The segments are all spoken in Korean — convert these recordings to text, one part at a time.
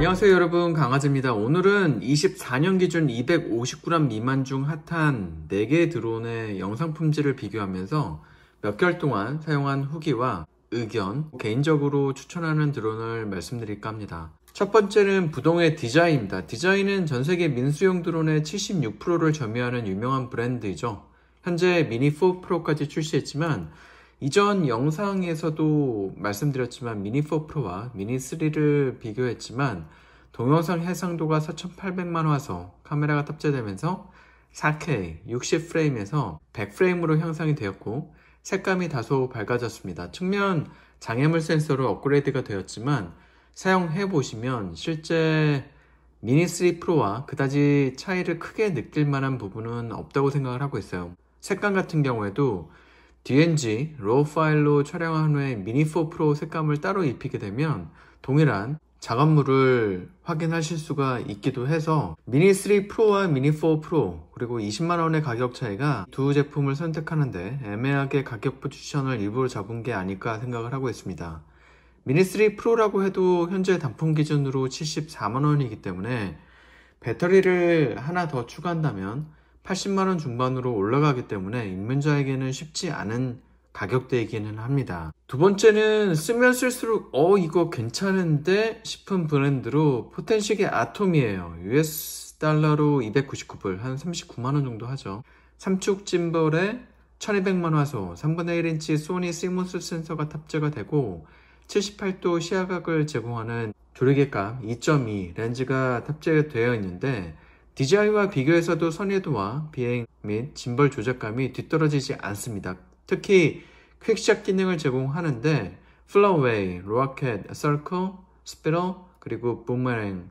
안녕하세요 여러분 강아지입니다 오늘은 24년 기준 250g 미만 중 핫한 4개 드론의 영상 품질을 비교하면서 몇 개월 동안 사용한 후기와 의견 개인적으로 추천하는 드론을 말씀드릴까 합니다 첫 번째는 부동의 디자인입니다 디자인은 전세계 민수용 드론의 76%를 점유하는 유명한 브랜드이죠 현재 미니 4 프로까지 출시했지만 이전 영상에서도 말씀드렸지만 미니 4 프로와 미니 3를 비교했지만 동영상 해상도가 4800만 화소 카메라가 탑재되면서 4K 60프레임에서 100프레임으로 향상이 되었고 색감이 다소 밝아졌습니다. 측면 장애물 센서로 업그레이드가 되었지만 사용해 보시면 실제 미니 3 프로와 그다지 차이를 크게 느낄 만한 부분은 없다고 생각을 하고 있어요. 색감 같은 경우에도 DNG, RAW 파일로 촬영한 후에 미니 4 프로 색감을 따로 입히게 되면 동일한 작업물을 확인하실 수가 있기도 해서 미니 3 프로와 미니 4 프로 그리고 20만원의 가격 차이가 두 제품을 선택하는데 애매하게 가격 포지션을 일부러 잡은 게 아닐까 생각을 하고 있습니다. 미니 3 프로라고 해도 현재 단품 기준으로 74만원이기 때문에 배터리를 하나 더 추가한다면 80만원 중반으로 올라가기 때문에 입문자에게는 쉽지 않은 가격대이기는 합니다. 두 번째는 쓰면 쓸수록 어 이거 괜찮은데 싶은 브랜드로 포텐식의 아톰이에요. US 달러로 299불 한 39만원 정도 하죠. 삼축 짐벌에 1200만 화소 3분의 1인치 소니 시모스 센서가 탑재가 되고 78도 시야각을 제공하는 조리개감 2.2 렌즈가 탑재되어 있는데 DJI와 비교해서도 선해도와 비행 및 짐벌 조작감이 뒤떨어지지 않습니다. 특히 퀵시작 기능을 제공하는데 플라웨이, 로켓, 서클, 스피러, 그리고 부메랑이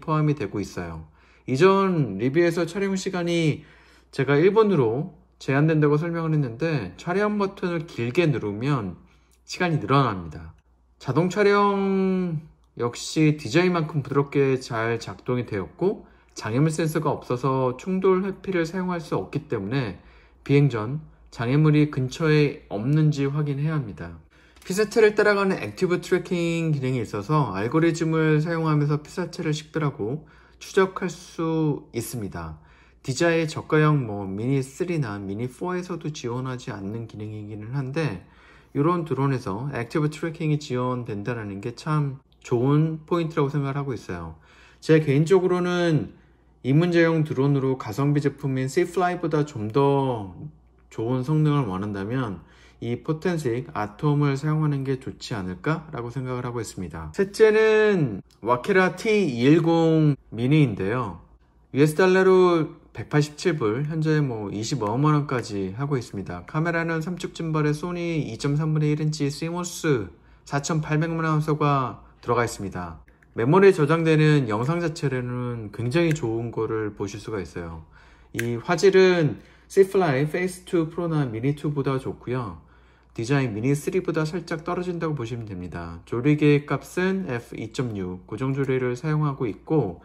포함이 되고 있어요. 이전 리뷰에서 촬영 시간이 제가 1분으로 제한된다고 설명을 했는데 촬영 버튼을 길게 누르면 시간이 늘어납니다. 자동 촬영 역시 디자인만큼 부드럽게 잘 작동이 되었고 장애물 센서가 없어서 충돌 회피를 사용할 수 없기 때문에 비행 전 장애물이 근처에 없는지 확인해야 합니다. 피사체를 따라가는 액티브 트래킹 기능이 있어서 알고리즘을 사용하면서 피사체를 식별하고 추적할 수 있습니다. 디자의 저가형 뭐 미니 3나 미니 4에서도 지원하지 않는 기능이기는 한데 이런 드론에서 액티브 트래킹이 지원된다는 게 참 좋은 포인트라고 생각을 하고 있어요. 제 개인적으로는 이문제용 드론으로 가성비 제품인 C-Fly보다 좀더 좋은 성능을 원한다면 이 포텐식 아톰을 사용하는 게 좋지 않을까 라고 생각을 하고 있습니다 셋째는 와케라 T210 미니인데요 US 달러로 187불 현재 뭐 25만원까지 하고 있습니다 카메라는 3축 짐벌의 소니 2.3분의 1인치 시모스 4800만원 소가 들어가 있습니다 메모리에 저장되는 영상 자체로는 굉장히 좋은 거를 보실 수가 있어요 이 화질은 c f l y Face 2 프로나 미니 2보다 좋고요. 디자인 미니 3보다 살짝 떨어진다고 보시면 됩니다. 조리개 값은 f2.6 고정 조리를 사용하고 있고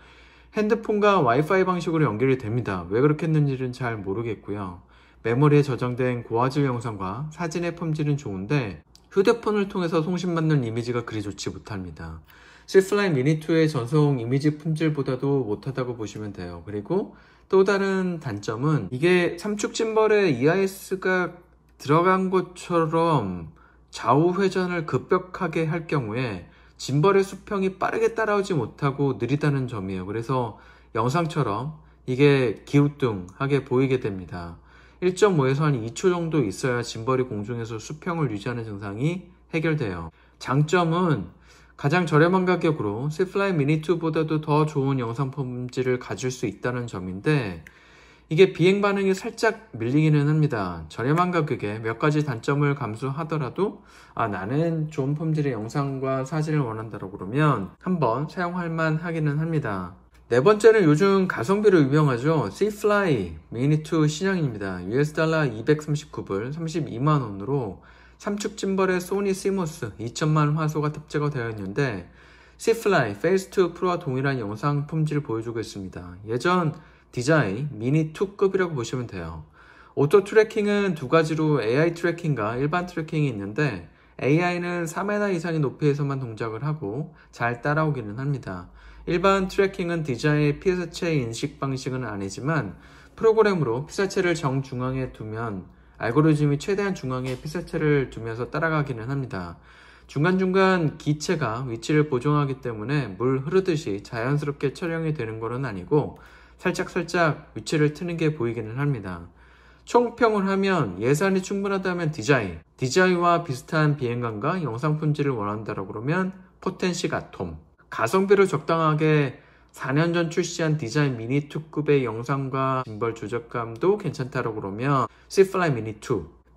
핸드폰과 와이파이 방식으로 연결이 됩니다. 왜 그렇게 했는지는 잘 모르겠고요. 메모리에 저장된 고화질 영상과 사진의 품질은 좋은데 휴대폰을 통해서 송신받는 이미지가 그리 좋지 못합니다. 실플라이 미니2의 전송 이미지 품질보다도 못하다고 보시면 돼요. 그리고 또 다른 단점은 이게 삼축 짐벌에 EIS가 들어간 것처럼 좌우 회전을 급격하게 할 경우에 짐벌의 수평이 빠르게 따라오지 못하고 느리다는 점이에요. 그래서 영상처럼 이게 기우뚱하게 보이게 됩니다. 1.5에서 한 2초 정도 있어야 짐벌이 공중에서 수평을 유지하는 증상이 해결돼요. 장점은 가장 저렴한 가격으로 C플라이 미니2보다도 더 좋은 영상 품질을 가질 수 있다는 점인데 이게 비행 반응이 살짝 밀리기는 합니다. 저렴한 가격에 몇 가지 단점을 감수하더라도 아 나는 좋은 품질의 영상과 사진을 원한다고 그러면 한번 사용할 만 하기는 합니다. 네 번째는 요즘 가성비로 유명하죠. C플라이 미니2 신형입니다. US 달러 239불 32만원으로 3축 짐벌의 소니 시모스 2천만 화소가 탑재가 되어 있는데 c f 시플 Phase 2 프로와 동일한 영상 품질을 보여주고 있습니다. 예전 디자인 미니 2급이라고 보시면 돼요. 오토 트래킹은 두 가지로 AI 트래킹과 일반 트래킹이 있는데 AI는 3회나 이상의 높이에서만 동작을 하고 잘 따라오기는 합니다. 일반 트래킹은 디자의 피사체 인식 방식은 아니지만 프로그램으로 피사체를 정중앙에 두면 알고리즘이 최대한 중앙에 피사체를 두면서 따라가기는 합니다. 중간중간 기체가 위치를 보정하기 때문에 물 흐르듯이 자연스럽게 촬영이 되는 것은 아니고 살짝살짝 위치를 트는 게 보이기는 합니다. 총평을 하면 예산이 충분하다면 디자인, 디자인과 비슷한 비행감과 영상 품질을 원한다라고 그러면 포텐시 가톰, 가성비를 적당하게 4년 전 출시한 디자인 미니 2급의 영상과 짐벌 조작감도 괜찮다라고 그러면 시플라이 미니 2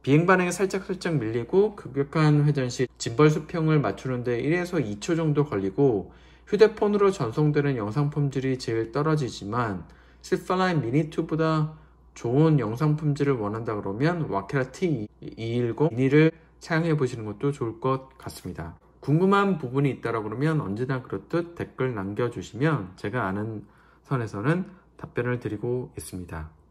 비행 반응에 살짝 살짝 밀리고 급격한 회전 시 짐벌 수평을 맞추는데 1에서 2초 정도 걸리고 휴대폰으로 전송되는 영상 품질이 제일 떨어지지만 시플라이 미니 2보다 좋은 영상 품질을 원한다 그러면 와케라 T210 미니를 사용해 보시는 것도 좋을 것 같습니다. 궁금한 부분이 있다라고 그러면 언제나 그렇듯 댓글 남겨주시면 제가 아는 선에서는 답변을 드리고 있습니다.